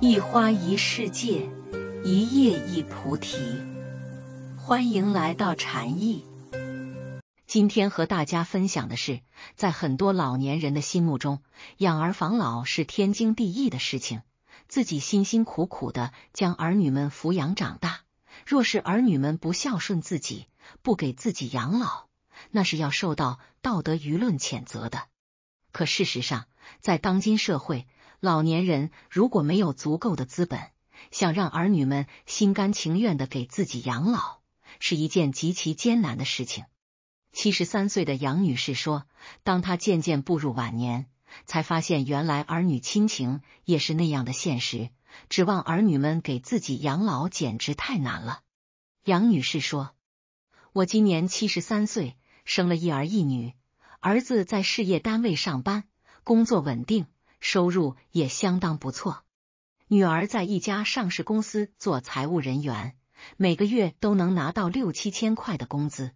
一花一世界，一叶一菩提。欢迎来到禅意。今天和大家分享的是，在很多老年人的心目中，养儿防老是天经地义的事情。自己辛辛苦苦的将儿女们抚养长大，若是儿女们不孝顺自己，不给自己养老，那是要受到道德舆论谴责的。可事实上，在当今社会。老年人如果没有足够的资本，想让儿女们心甘情愿的给自己养老，是一件极其艰难的事情。七十三岁的杨女士说：“当她渐渐步入晚年，才发现原来儿女亲情也是那样的现实，指望儿女们给自己养老简直太难了。”杨女士说：“我今年七十三岁，生了一儿一女，儿子在事业单位上班，工作稳定。”收入也相当不错。女儿在一家上市公司做财务人员，每个月都能拿到六七千块的工资。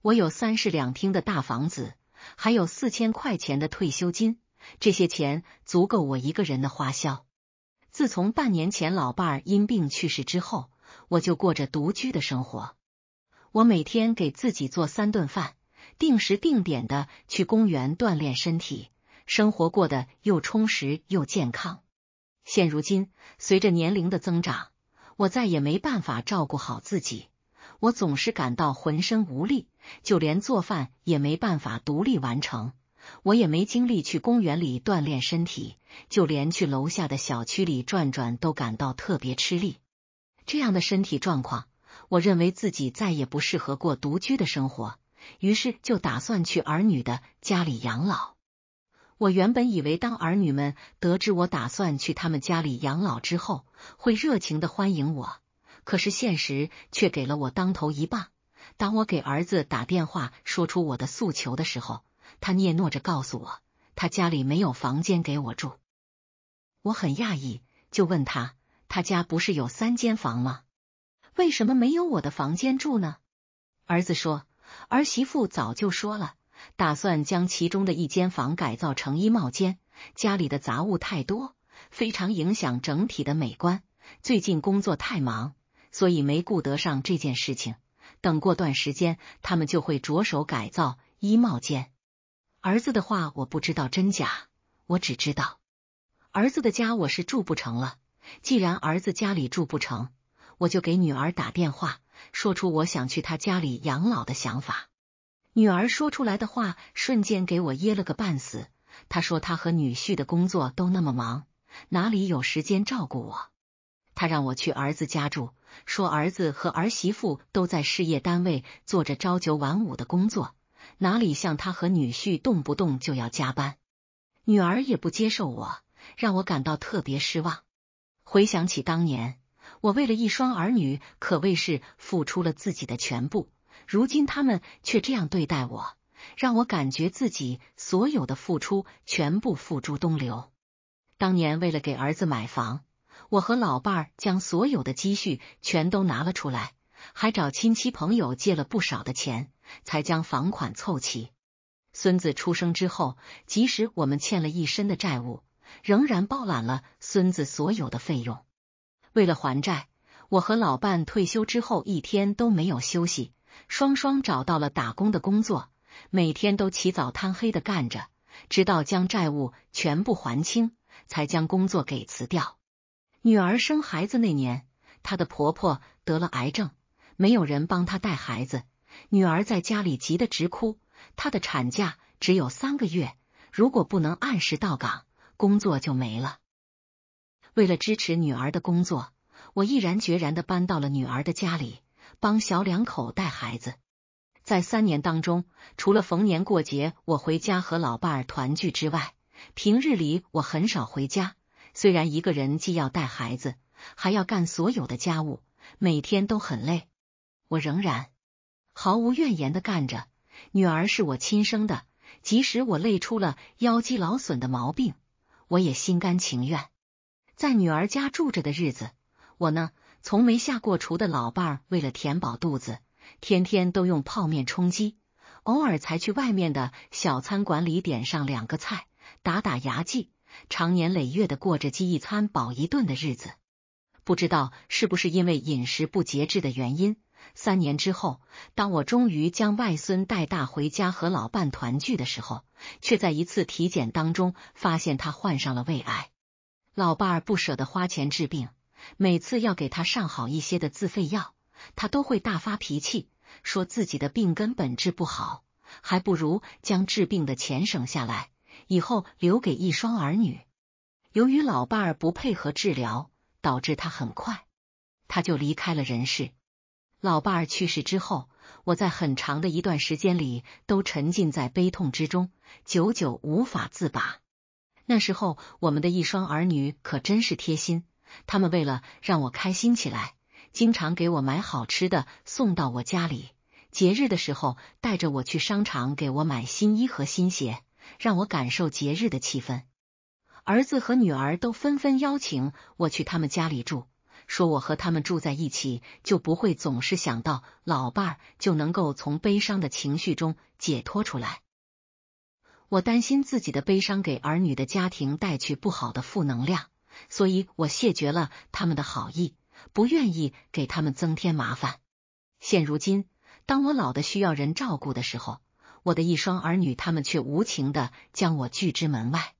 我有三室两厅的大房子，还有四千块钱的退休金，这些钱足够我一个人的花销。自从半年前老伴儿因病去世之后，我就过着独居的生活。我每天给自己做三顿饭，定时定点的去公园锻炼身体。生活过得又充实又健康。现如今，随着年龄的增长，我再也没办法照顾好自己。我总是感到浑身无力，就连做饭也没办法独立完成。我也没精力去公园里锻炼身体，就连去楼下的小区里转转都感到特别吃力。这样的身体状况，我认为自己再也不适合过独居的生活，于是就打算去儿女的家里养老。我原本以为当儿女们得知我打算去他们家里养老之后，会热情的欢迎我，可是现实却给了我当头一棒。当我给儿子打电话说出我的诉求的时候，他嗫嚅着告诉我，他家里没有房间给我住。我很讶异，就问他，他家不是有三间房吗？为什么没有我的房间住呢？儿子说，儿媳妇早就说了。打算将其中的一间房改造成衣帽间，家里的杂物太多，非常影响整体的美观。最近工作太忙，所以没顾得上这件事情。等过段时间，他们就会着手改造衣帽间。儿子的话我不知道真假，我只知道儿子的家我是住不成了。既然儿子家里住不成，我就给女儿打电话，说出我想去他家里养老的想法。女儿说出来的话，瞬间给我噎了个半死。她说她和女婿的工作都那么忙，哪里有时间照顾我？她让我去儿子家住，说儿子和儿媳妇都在事业单位做着朝九晚五的工作，哪里像他和女婿动不动就要加班？女儿也不接受我，让我感到特别失望。回想起当年，我为了一双儿女，可谓是付出了自己的全部。如今他们却这样对待我，让我感觉自己所有的付出全部付诸东流。当年为了给儿子买房，我和老伴将所有的积蓄全都拿了出来，还找亲戚朋友借了不少的钱，才将房款凑齐。孙子出生之后，即使我们欠了一身的债务，仍然包揽了孙子所有的费用。为了还债，我和老伴退休之后一天都没有休息。双双找到了打工的工作，每天都起早贪黑的干着，直到将债务全部还清，才将工作给辞掉。女儿生孩子那年，她的婆婆得了癌症，没有人帮她带孩子，女儿在家里急得直哭。她的产假只有三个月，如果不能按时到岗，工作就没了。为了支持女儿的工作，我毅然决然的搬到了女儿的家里。帮小两口带孩子，在三年当中，除了逢年过节我回家和老伴儿团聚之外，平日里我很少回家。虽然一个人既要带孩子，还要干所有的家务，每天都很累，我仍然毫无怨言的干着。女儿是我亲生的，即使我累出了腰肌劳损的毛病，我也心甘情愿。在女儿家住着的日子，我呢。从没下过厨的老伴儿，为了填饱肚子，天天都用泡面充饥，偶尔才去外面的小餐馆里点上两个菜打打牙祭。长年累月的过着饥一餐饱一顿的日子，不知道是不是因为饮食不节制的原因，三年之后，当我终于将外孙带大回家和老伴团聚的时候，却在一次体检当中发现他患上了胃癌。老伴儿不舍得花钱治病。每次要给他上好一些的自费药，他都会大发脾气，说自己的病根本治不好，还不如将治病的钱省下来，以后留给一双儿女。由于老伴儿不配合治疗，导致他很快他就离开了人世。老伴儿去世之后，我在很长的一段时间里都沉浸在悲痛之中，久久无法自拔。那时候，我们的一双儿女可真是贴心。他们为了让我开心起来，经常给我买好吃的送到我家里。节日的时候，带着我去商场给我买新衣和新鞋，让我感受节日的气氛。儿子和女儿都纷纷邀请我去他们家里住，说我和他们住在一起就不会总是想到老伴儿，就能够从悲伤的情绪中解脱出来。我担心自己的悲伤给儿女的家庭带去不好的负能量。所以我谢绝了他们的好意，不愿意给他们增添麻烦。现如今，当我老的需要人照顾的时候，我的一双儿女他们却无情的将我拒之门外，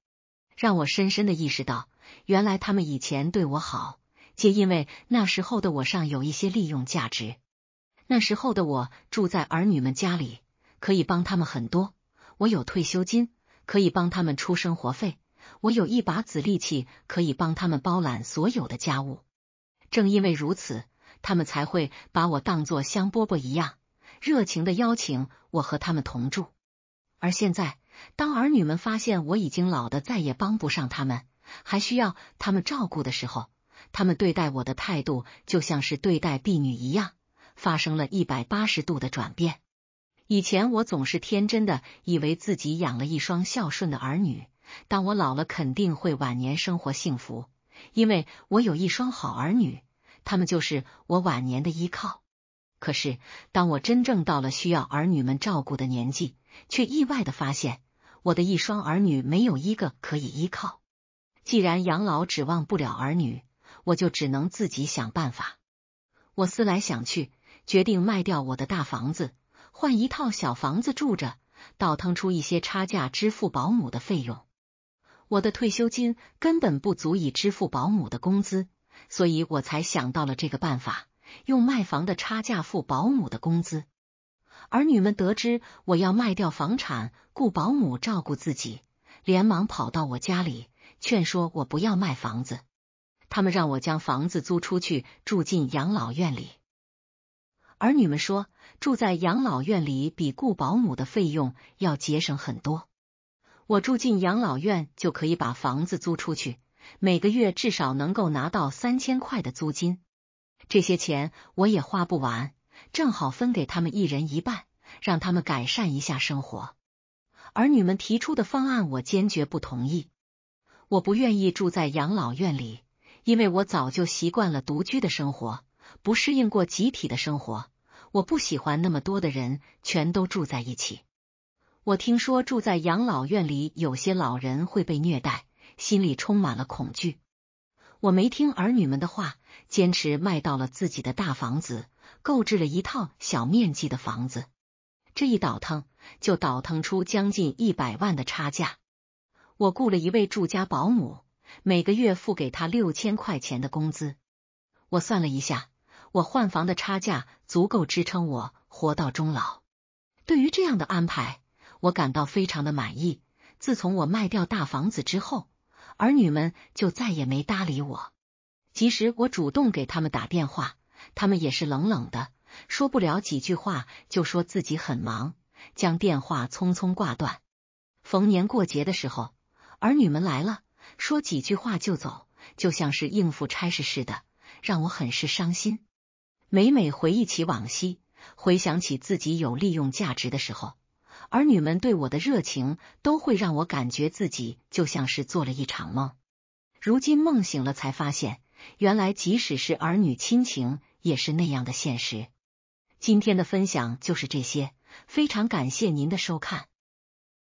让我深深的意识到，原来他们以前对我好，皆因为那时候的我尚有一些利用价值。那时候的我住在儿女们家里，可以帮他们很多，我有退休金，可以帮他们出生活费。我有一把子力气，可以帮他们包揽所有的家务。正因为如此，他们才会把我当做香饽饽一样，热情的邀请我和他们同住。而现在，当儿女们发现我已经老的再也帮不上他们，还需要他们照顾的时候，他们对待我的态度就像是对待婢女一样，发生了一百八十度的转变。以前，我总是天真的以为自己养了一双孝顺的儿女。当我老了，肯定会晚年生活幸福，因为我有一双好儿女，他们就是我晚年的依靠。可是，当我真正到了需要儿女们照顾的年纪，却意外的发现，我的一双儿女没有一个可以依靠。既然养老指望不了儿女，我就只能自己想办法。我思来想去，决定卖掉我的大房子，换一套小房子住着，倒腾出一些差价支付保姆的费用。我的退休金根本不足以支付保姆的工资，所以我才想到了这个办法，用卖房的差价付保姆的工资。儿女们得知我要卖掉房产雇保姆照顾自己，连忙跑到我家里劝说我不要卖房子。他们让我将房子租出去，住进养老院里。儿女们说，住在养老院里比雇保姆的费用要节省很多。我住进养老院就可以把房子租出去，每个月至少能够拿到三千块的租金。这些钱我也花不完，正好分给他们一人一半，让他们改善一下生活。儿女们提出的方案我坚决不同意。我不愿意住在养老院里，因为我早就习惯了独居的生活，不适应过集体的生活。我不喜欢那么多的人全都住在一起。我听说住在养老院里有些老人会被虐待，心里充满了恐惧。我没听儿女们的话，坚持卖到了自己的大房子，购置了一套小面积的房子。这一倒腾，就倒腾出将近一百万的差价。我雇了一位住家保姆，每个月付给他六千块钱的工资。我算了一下，我换房的差价足够支撑我活到终老。对于这样的安排。我感到非常的满意。自从我卖掉大房子之后，儿女们就再也没搭理我。即使我主动给他们打电话，他们也是冷冷的，说不了几句话就说自己很忙，将电话匆匆挂断。逢年过节的时候，儿女们来了，说几句话就走，就像是应付差事似的，让我很是伤心。每每回忆起往昔，回想起自己有利用价值的时候。儿女们对我的热情，都会让我感觉自己就像是做了一场梦。如今梦醒了，才发现原来即使是儿女亲情，也是那样的现实。今天的分享就是这些，非常感谢您的收看。